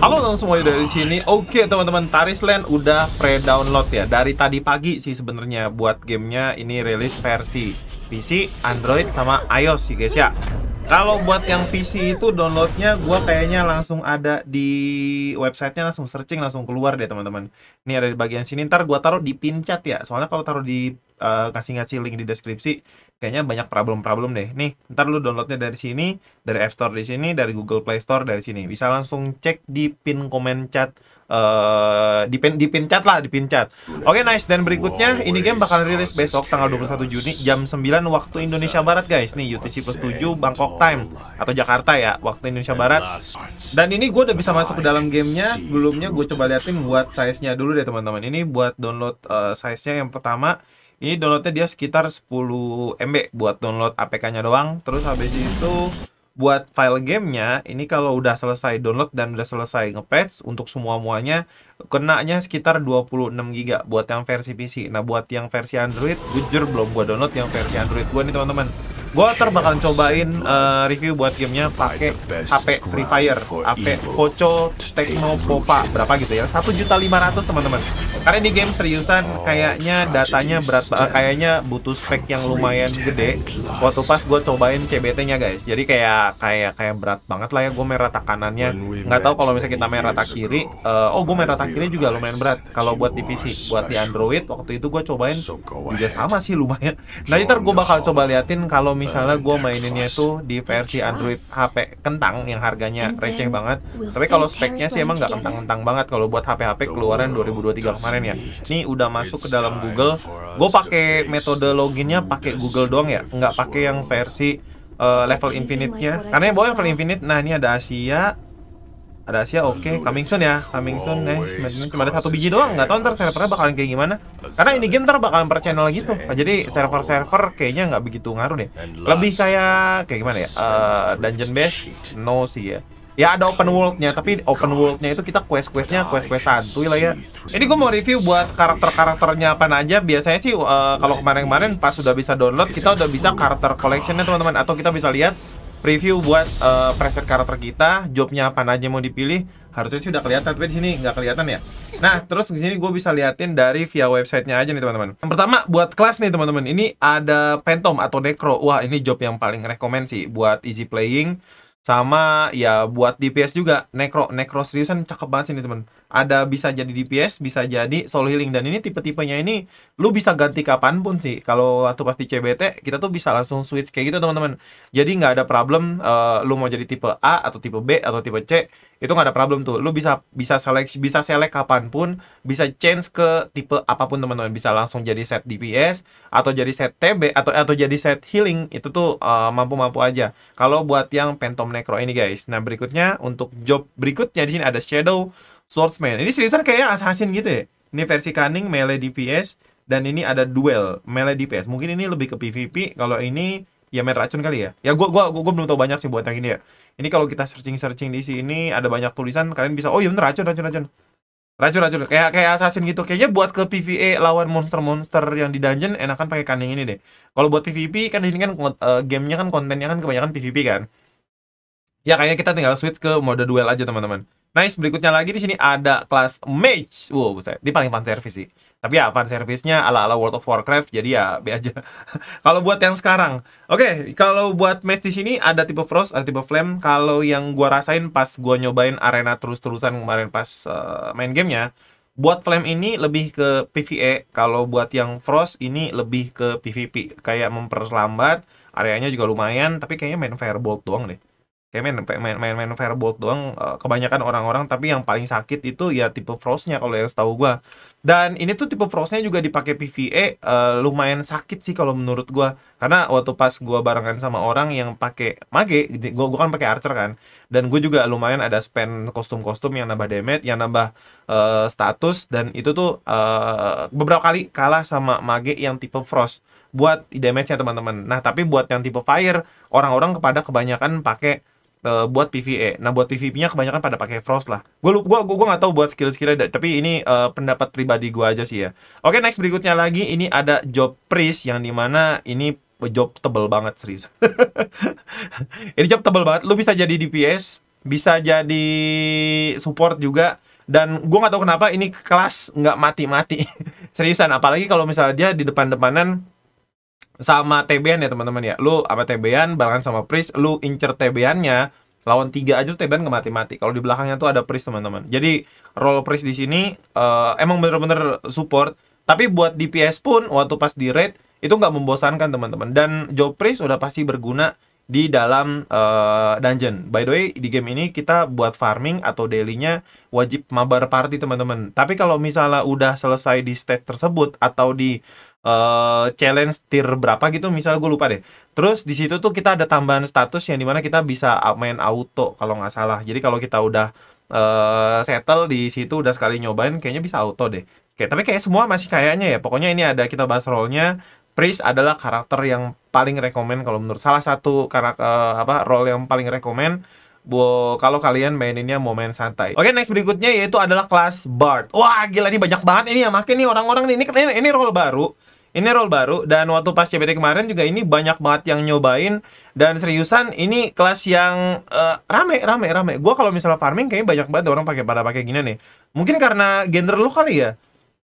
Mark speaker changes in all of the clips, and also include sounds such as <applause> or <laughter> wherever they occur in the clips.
Speaker 1: Halo teman semua dari sini. Oke teman-teman, Tarisland udah pre-download ya. Dari tadi pagi sih sebenarnya buat gamenya ini rilis versi PC, Android sama iOS sih guys ya. Kalau buat yang PC itu downloadnya gue kayaknya langsung ada di websitenya langsung searching langsung keluar deh teman-teman. Ini ada di bagian sini. Ntar gue taruh di pin chat ya. Soalnya kalau taruh di uh, kasih eh, ngasih link di deskripsi, kayaknya banyak problem-problem deh. Nih, ntar lu downloadnya dari sini, dari App Store di sini, dari Google Play Store dari sini. Bisa langsung cek di pin komen chat Eh, dipin dipincat lah dipincat. Oke okay, nice dan berikutnya ini game bakal rilis besok tanggal 21 Juni jam 9 waktu Indonesia Barat guys nih UTC plus 7 Bangkok time atau Jakarta ya waktu Indonesia Barat. Dan ini gue udah bisa masuk ke dalam gamenya sebelumnya gue coba liatin buat size nya dulu deh teman-teman. Ini buat download uh, eh, size nya yang pertama ini downloadnya dia sekitar 10 MB buat download APK-nya doang terus habis itu buat file gamenya ini kalau udah selesai download dan udah selesai ngepatch untuk semua muanya kenanya sekitar 26 giga buat yang versi PC. Nah buat yang versi Android jujur belum gua download yang versi Android gua nih teman-teman gua ter bakalan cobain uh, review buat gamenya pakai HP Free Fire, HP Poco Tecno Popa berapa gitu ya, satu juta lima ratus teman-teman. Karena di game seriusan kayaknya datanya berat, uh, kayaknya butuh spek yang lumayan gede. Waktu pas gue cobain CBT-nya guys, jadi kayak kayak kayak berat banget lah ya gue merata rata kanannya. Nggak tahu kalau misalnya kita main rata kiri, uh, oh gue main rata kiri juga lumayan berat. Kalau buat di PC, buat di Android waktu itu gue cobain juga sama sih lumayan. Nah ntar gue bakal coba liatin kalau misalnya gue maininnya tuh di versi Android HP kentang yang harganya receh banget tapi kalau speknya sih emang nggak kentang-kentang banget kalau buat HP-HP keluaran 2023 kemarin ya ini udah masuk ke dalam Google gue pakai metode loginnya pakai Google doang ya nggak pakai yang versi uh, level infinite-nya karena yang bawah level infinite nah ini ada Asia ada Asia oke okay. coming soon ya coming soon guys eh, nice. cuma ada satu biji doang nggak tahu ntar servernya bakalan kayak gimana karena ini game ntar bakalan per channel gitu nah, jadi server server kayaknya nggak begitu ngaruh deh lebih kayak kayak gimana ya uh, dungeon base no sih ya Ya ada open worldnya, tapi open worldnya itu kita quest-questnya quest-quest santuy lah ya. Ini gue mau review buat karakter-karakternya apa aja. Biasanya sih uh, kalau kemarin-kemarin pas sudah bisa download, kita udah bisa karakter collectionnya teman-teman, atau kita bisa lihat preview buat uh, preset karakter kita, jobnya apa aja mau dipilih, harusnya sih udah kelihatan, tapi di sini nggak kelihatan ya. Nah, terus di sini gue bisa liatin dari via websitenya aja nih teman-teman. Yang pertama buat kelas nih teman-teman, ini ada Phantom atau Necro. Wah, ini job yang paling rekomend sih buat easy playing sama ya buat DPS juga Necro Necro seriusan cakep banget sih nih teman ada bisa jadi DPS, bisa jadi solo healing dan ini tipe-tipenya ini lu bisa ganti kapan pun sih. Kalau waktu pasti CBT kita tuh bisa langsung switch kayak gitu teman-teman. Jadi nggak ada problem uh, lu mau jadi tipe A atau tipe B atau tipe C itu nggak ada problem tuh. Lu bisa bisa select bisa select pun, bisa change ke tipe apapun teman-teman. Bisa langsung jadi set DPS atau jadi set TB atau atau jadi set healing itu tuh eh, mampu-mampu uh, aja. Kalau buat yang Phantom Necro ini guys. Nah berikutnya untuk job berikutnya di sini ada Shadow Swordsman. Ini seriusan kayak assassin gitu ya. Ini versi cunning melee DPS dan ini ada duel melee DPS. Mungkin ini lebih ke PVP, kalau ini ya main racun kali ya. Ya gua gua gua, gua belum tahu banyak sih buat yang ini ya. Ini kalau kita searching-searching di sini ada banyak tulisan kalian bisa oh iya bener racun racun racun. Racun racun kayak kayak assassin gitu. Kayaknya buat ke PvE lawan monster-monster yang di dungeon enakan pakai cunning ini deh. Kalau buat PvP kan ini kan uh, gamenya kan kontennya kan kebanyakan PvP kan. Ya kayaknya kita tinggal switch ke mode duel aja teman-teman. Nice, berikutnya lagi di sini ada kelas Mage. Wow, buset. Ini paling fan service sih. Tapi ya fan service-nya ala-ala World of Warcraft jadi ya be aja. <laughs> kalau buat yang sekarang. Oke, okay, kalau buat mage di sini ada tipe Frost, ada tipe Flame. Kalau yang gua rasain pas gua nyobain arena terus-terusan kemarin pas uh, main gamenya, buat Flame ini lebih ke PvE, kalau buat yang Frost ini lebih ke PvP, kayak memperlambat, areanya juga lumayan, tapi kayaknya main Firebolt doang deh kayak main main main, main firebolt doang eh, kebanyakan orang-orang tapi yang paling sakit itu ya tipe frostnya kalau yang setahu gue dan ini tuh tipe frostnya juga dipakai PVE uh, eh, lumayan sakit sih kalau menurut gue karena waktu pas gue barengan sama orang yang pakai mage gue gua kan pakai archer kan dan gue juga lumayan ada spend kostum-kostum yang nambah damage yang nambah uh, status dan itu tuh uh, beberapa kali kalah sama mage yang tipe frost buat damage-nya teman-teman. Nah, tapi buat yang tipe fire, orang-orang kepada kebanyakan pakai uh, buat PVE. Nah buat PVP-nya kebanyakan pada pakai frost lah. Gue gua gue nggak tahu buat skill-skillnya, tapi ini uh, pendapat pribadi gue aja sih ya. Oke okay, next berikutnya lagi ini ada job priest yang dimana ini job tebel banget serius. <laughs> ini job tebel banget. Lu bisa jadi DPS, bisa jadi support juga. Dan gue nggak tahu kenapa ini kelas nggak mati-mati <laughs> seriusan. Apalagi kalau misalnya dia di depan-depanan sama TBN ya teman-teman ya. Lu sama TBN barengan sama Pris, lu incer TBN-nya lawan tiga aja TBN ke mati-mati. Kalau di belakangnya tuh ada Pris teman-teman. Jadi role Pris di sini uh, emang bener-bener support. Tapi buat DPS pun waktu pas di raid itu nggak membosankan teman-teman. Dan job Pris udah pasti berguna di dalam uh, dungeon. By the way, di game ini kita buat farming atau dailynya wajib mabar party teman-teman. Tapi kalau misalnya udah selesai di stage tersebut atau di uh, challenge tier berapa gitu misalnya gue lupa deh terus di situ tuh kita ada tambahan status yang dimana kita bisa main auto kalau nggak salah jadi kalau kita udah uh, settle di situ udah sekali nyobain kayaknya bisa auto deh Oke, tapi kayak semua masih kayaknya ya pokoknya ini ada kita bahas role-nya Priest adalah karakter yang paling rekomend kalau menurut salah satu karakter uh, apa role yang paling rekomend bu kalau kalian maininnya mau main santai. Oke, okay, next berikutnya yaitu adalah kelas Bard. Wah, gila ini banyak banget ini yang makin nih orang-orang Ini, ini ini role baru. Ini role baru dan waktu pas CBT kemarin juga ini banyak banget yang nyobain dan seriusan ini kelas yang uh, rame rame rame. Gua kalau misalnya farming kayaknya banyak banget orang pakai pada pakai gini nih. Mungkin karena gender lo kali ya.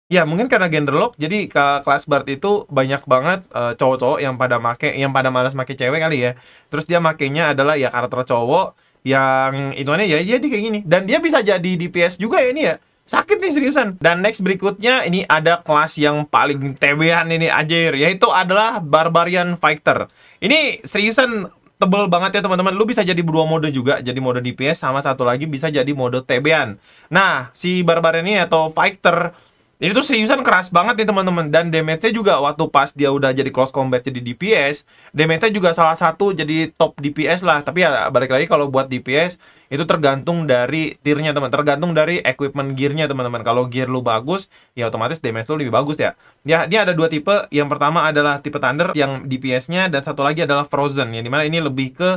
Speaker 1: Ya mungkin karena gender lock jadi ke kelas bard itu banyak banget cowok eh, cowok-cowok yang pada make yang pada malas make cewek kali ya. Terus dia makainya adalah ya karakter cowok yang itu aneh ya jadi iya, kayak gini dan dia bisa jadi DPS juga ya ini ya sakit nih seriusan dan next berikutnya ini ada kelas yang paling tebean ini ajair yaitu adalah barbarian fighter ini seriusan tebel banget ya teman-teman lu bisa jadi berdua mode juga jadi mode DPS sama satu lagi bisa jadi mode tebean nah si barbarian ini atau fighter ini tuh seriusan keras banget nih teman-teman dan damage-nya juga waktu pas dia udah jadi close combat jadi DPS, damage-nya juga salah satu jadi top DPS lah. Tapi ya balik lagi kalau buat DPS itu tergantung dari tiernya teman, tergantung dari equipment gearnya teman-teman. Kalau gear lu bagus, ya otomatis damage lu lebih bagus ya. Ya dia ada dua tipe. Yang pertama adalah tipe Thunder yang DPS-nya dan satu lagi adalah Frozen ya dimana ini lebih ke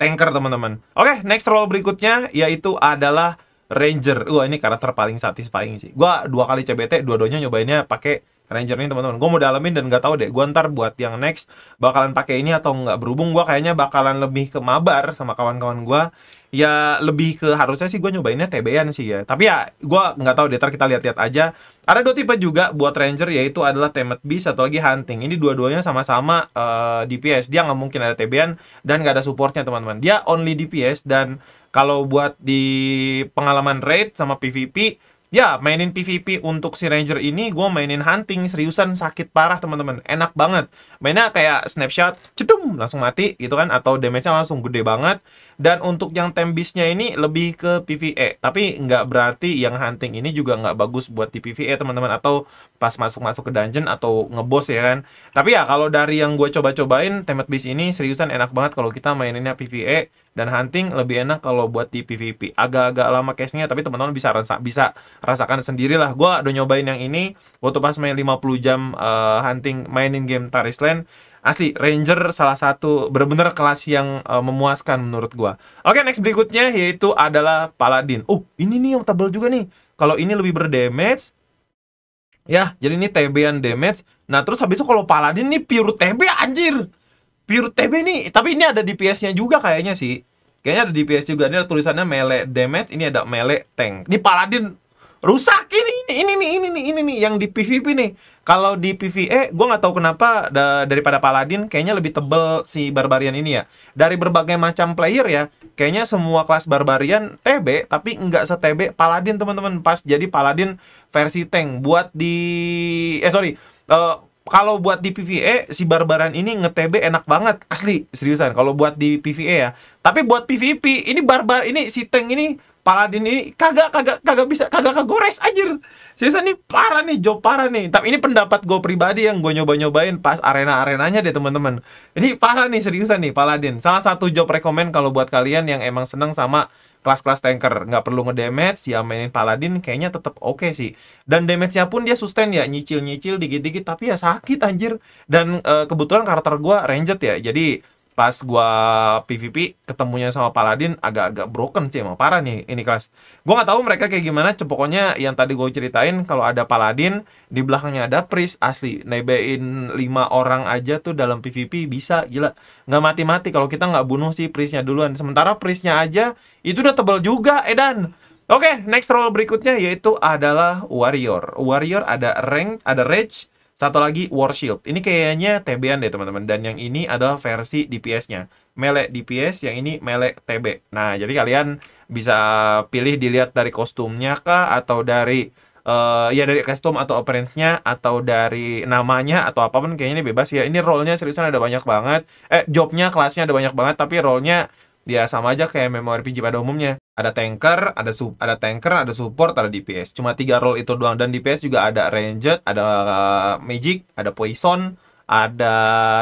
Speaker 1: tanker teman-teman. Oke, next role berikutnya yaitu adalah Ranger. Wah, ini karakter paling satisfying sih. Gua dua kali CBT, dua-duanya nyobainnya pakai Ranger ini teman-teman. Gue mau dalamin dan nggak tahu deh. Gue ntar buat yang next bakalan pakai ini atau nggak berhubung gue kayaknya bakalan lebih ke mabar sama kawan-kawan gue ya lebih ke harusnya sih gue nyobainnya TBN sih ya tapi ya gue nggak tahu deh ntar kita lihat-lihat aja ada dua tipe juga buat ranger yaitu adalah temet beast atau lagi hunting ini dua-duanya sama-sama uh, eh, DPS dia nggak mungkin ada TBN dan nggak ada supportnya teman-teman dia only DPS dan kalau buat di pengalaman raid sama PvP Ya, mainin PvP untuk si Ranger ini gue mainin hunting, seriusan sakit parah teman-teman. Enak banget. Mainnya kayak snapshot, cedum, langsung mati gitu kan atau damage-nya langsung gede banget. Dan untuk yang tembisnya ini lebih ke PvE, tapi nggak berarti yang hunting ini juga nggak bagus buat di PvE teman-teman atau pas masuk-masuk ke dungeon atau ngebos ya kan. Tapi ya kalau dari yang gue coba-cobain, temat bis ini seriusan enak banget kalau kita maininnya PvE dan hunting lebih enak kalau buat di PVP agak-agak lama case nya tapi teman-teman bisa rasa bisa rasakan sendiri lah gue udah nyobain yang ini waktu pas main 50 jam uh, hunting mainin game Tarisland asli Ranger salah satu bener-bener kelas yang uh, memuaskan menurut gua. Oke, okay, next berikutnya yaitu adalah Paladin. Oh, ini nih yang tebel juga nih. Kalau ini lebih berdamage ya, jadi ini TB-an damage. Nah, terus habis itu kalau Paladin nih pure TB anjir. Pure TB nih, tapi ini ada DPS-nya juga kayaknya sih. Kayaknya ada DPS juga. Ini ada tulisannya melee damage, ini ada melee tank. Di Paladin rusak ini ini ini ini ini ini, ini yang di PVP nih. Kalau di PvE gue nggak tahu kenapa da daripada Paladin kayaknya lebih tebel si Barbarian ini ya. Dari berbagai macam player ya, kayaknya semua kelas Barbarian TB tapi nggak se Paladin teman-teman. Pas jadi Paladin versi tank buat di eh sorry, uh, kalau buat di PVE si barbaran ini ngetebe enak banget asli seriusan kalau buat di PVE ya tapi buat PVP ini barbar ini si tank ini paladin ini kagak kagak kagak bisa kagak kagores anjir seriusan nih parah nih job parah nih tapi ini pendapat gue pribadi yang gue nyoba nyobain pas arena arenanya deh teman-teman ini parah nih seriusan nih paladin salah satu job rekomend kalau buat kalian yang emang seneng sama kelas-kelas tanker nggak perlu ngedamage ya mainin paladin kayaknya tetap oke okay sih dan damage-nya pun dia sustain ya nyicil-nyicil dikit-dikit tapi ya sakit anjir dan e, kebetulan karakter gua ranged ya jadi pas gua PVP ketemunya sama Paladin agak-agak broken sih emang parah nih ini kelas. Gua nggak tahu mereka kayak gimana, pokoknya yang tadi gua ceritain kalau ada Paladin di belakangnya ada Priest asli nebein lima orang aja tuh dalam PVP bisa gila. nggak mati-mati kalau kita nggak bunuh si Priestnya duluan. Sementara Priestnya aja itu udah tebel juga edan. Oke, okay, next role berikutnya yaitu adalah Warrior. Warrior ada rank, ada rage, satu lagi War Shield. Ini kayaknya TB-an deh teman-teman. Dan yang ini adalah versi DPS-nya. Melee DPS, yang ini melee TB. Nah, jadi kalian bisa pilih dilihat dari kostumnya kah atau dari uh, ya dari kostum atau appearance-nya atau dari namanya atau apapun kayaknya ini bebas ya. Ini role-nya seriusan ada banyak banget. Eh, job-nya kelasnya ada banyak banget tapi role-nya ya sama aja kayak memo RPG pada umumnya ada tanker ada sub ada tanker ada support ada DPS cuma tiga role itu doang dan DPS juga ada ranged ada uh, magic ada poison ada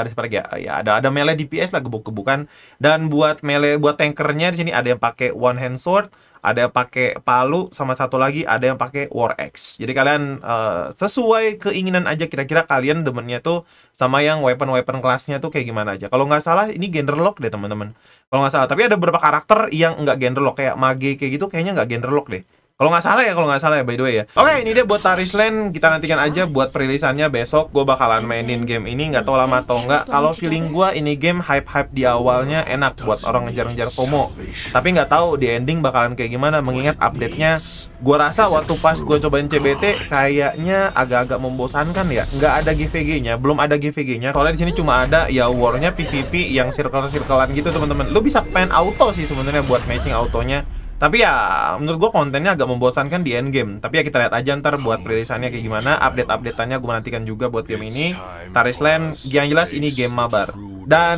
Speaker 1: lagi ya, ah, ya ada ada melee DPS lah gebuk-gebukan dan buat melee buat tankernya di sini ada yang pakai one hand sword ada yang pakai palu sama satu lagi ada yang pakai war x jadi kalian uh, sesuai keinginan aja kira-kira kalian demennya tuh sama yang weapon weapon kelasnya tuh kayak gimana aja kalau nggak salah ini gender lock deh teman-teman kalau nggak salah tapi ada beberapa karakter yang nggak gender lock kayak mage kayak gitu kayaknya nggak gender lock deh kalau nggak salah ya, kalau nggak salah ya by the way ya. Oh, Oke, okay, iya. ini dia buat Tarisland. Kita nantikan aja buat perilisannya besok. Gue bakalan mainin game ini, nggak tau lama atau nggak. Kalau feeling gue ini game hype-hype di awalnya enak buat orang ngejar-ngejar FOMO. Tapi nggak tahu di ending bakalan kayak gimana. Mengingat update-nya, gue rasa waktu pas gue cobain CBT kayaknya agak-agak membosankan ya. Nggak ada GVG-nya, belum ada GVG-nya. Soalnya di sini cuma ada ya war PVP yang circle-circlean gitu teman-teman. Lu bisa pen auto sih sebenarnya buat matching autonya. Tapi ya menurut gue kontennya agak membosankan di endgame. Tapi ya kita lihat aja ntar buat perilisannya oh, kayak gimana, update-updateannya gue nantikan juga buat game ini. Tarisland, yang jelas ini game mabar dan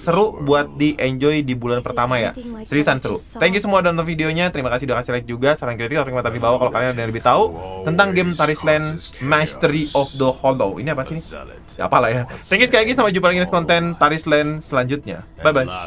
Speaker 1: seru buat di enjoy di bulan pertama ya. Seriusan seru. Thank you semua udah nonton videonya. Terima kasih udah kasih like juga. Saran kritik atau komentar di bawah kalau kalian ada yang lebih tahu tentang game Tarisland Mastery of the Hollow. Ini apa sih? Ya apalah ya. Thank you sekali lagi sampai jumpa lagi di konten Tarisland selanjutnya. Bye bye.